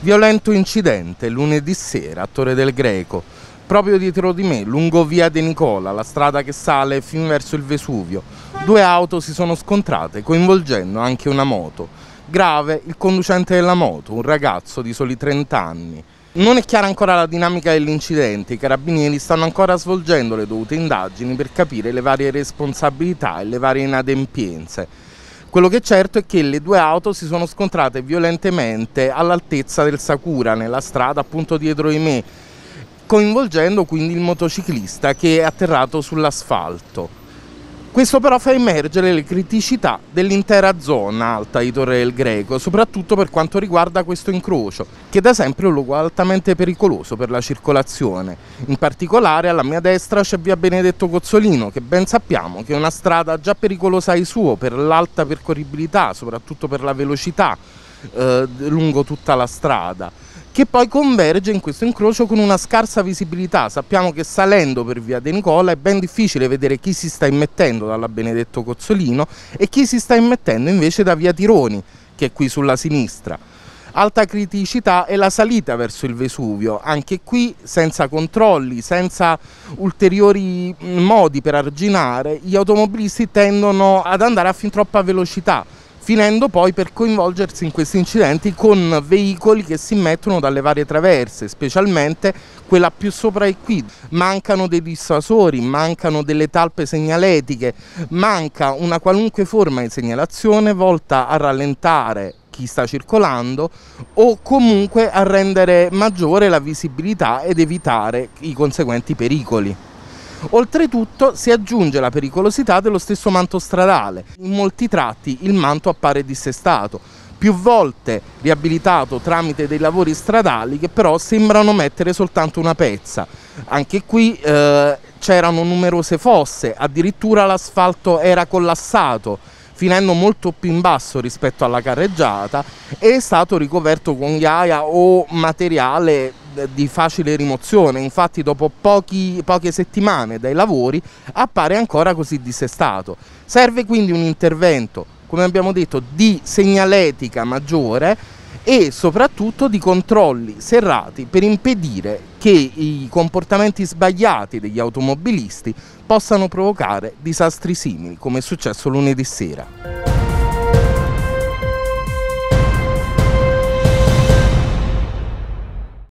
Violento incidente lunedì sera a Torre del Greco. Proprio dietro di me, lungo via De Nicola, la strada che sale fin verso il Vesuvio, due auto si sono scontrate, coinvolgendo anche una moto. Grave il conducente della moto, un ragazzo di soli 30 anni. Non è chiara ancora la dinamica dell'incidente, i carabinieri stanno ancora svolgendo le dovute indagini per capire le varie responsabilità e le varie inadempienze. Quello che è certo è che le due auto si sono scontrate violentemente all'altezza del Sakura, nella strada appunto dietro di me, coinvolgendo quindi il motociclista che è atterrato sull'asfalto. Questo però fa emergere le criticità dell'intera zona alta di Torre del Greco, soprattutto per quanto riguarda questo incrocio, che da sempre è un luogo altamente pericoloso per la circolazione. In particolare alla mia destra c'è via Benedetto Cozzolino, che ben sappiamo che è una strada già pericolosa ai suo per l'alta percorribilità, soprattutto per la velocità eh, lungo tutta la strada che poi converge in questo incrocio con una scarsa visibilità. Sappiamo che salendo per via De Nicola è ben difficile vedere chi si sta immettendo dalla Benedetto Cozzolino e chi si sta immettendo invece da via Tironi, che è qui sulla sinistra. Alta criticità è la salita verso il Vesuvio, anche qui senza controlli, senza ulteriori modi per arginare, gli automobilisti tendono ad andare a fin troppa velocità finendo poi per coinvolgersi in questi incidenti con veicoli che si mettono dalle varie traverse, specialmente quella più sopra e qui. Mancano dei dissuasori, mancano delle talpe segnaletiche, manca una qualunque forma di segnalazione volta a rallentare chi sta circolando o comunque a rendere maggiore la visibilità ed evitare i conseguenti pericoli. Oltretutto si aggiunge la pericolosità dello stesso manto stradale. In molti tratti il manto appare dissestato, più volte riabilitato tramite dei lavori stradali che però sembrano mettere soltanto una pezza. Anche qui eh, c'erano numerose fosse, addirittura l'asfalto era collassato finendo molto più in basso rispetto alla carreggiata e è stato ricoperto con ghiaia o materiale eh, di facile rimozione, infatti dopo pochi, poche settimane dai lavori appare ancora così dissestato. Serve quindi un intervento, come abbiamo detto, di segnaletica maggiore e soprattutto di controlli serrati per impedire che i comportamenti sbagliati degli automobilisti possano provocare disastri simili come è successo lunedì sera.